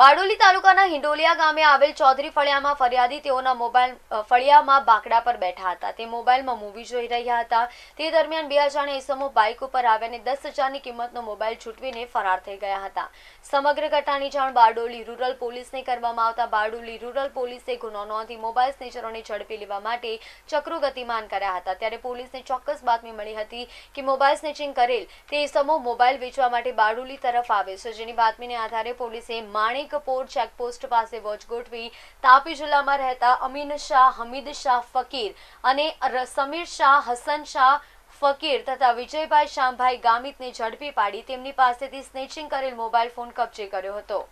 બારડોલી તાલુકાના હિંડોલિયા ગામે આવેલ ચૌધરી ફળિયામાં ફરિયાદી તેઓના મોબાઈલ ફળિયામાં બાકડા પર બેઠા હતા તે મોબાઈલમાં મૂવી જોઈ રહ્યા હતા તે દરમિયાન બે હજારના ઈસમો બાઇક ઉપર આવ્યા અને દસ હજારની કિંમતનો મોબાઈલ છૂટવીને ફરાર થઈ ગયા હતા સમગ્ર ઘટનાની જાણ બારડોલી રૂરલ પોલીસને કરવામાં આવતા બારડોલી રૂરલ પોલીસે ગુનો નોંધી મોબાઈલ સ્નેચરોને ઝડપી લેવા માટે ચક્રુ ગતિમાન કર્યા હતા ત્યારે પોલીસને ચોક્કસ બાતમી મળી હતી કે મોબાઈલ સ્નેચિંગ કરેલ તે ઈસમો મોબાઈલ વેચવા માટે બારડોલી તરફ આવે છે જેની બાતમીને આધારે પોલીસે માણેક કપોર ચેકપોસ્ટ પાસે વોચ ગોઠવી તાપી જિલ્લામાં રહેતા અમીન શાહ હમીદ શાહ ફકીર અને સમીર શાહ હસન શાહ ફકીર તથા વિજયભાઈ શામભાઈ ગામિતને ઝડપી પાડી તેમની પાસેથી સ્નેચિંગ કરેલ મોબાઈલ ફોન કબજે કર્યો હતો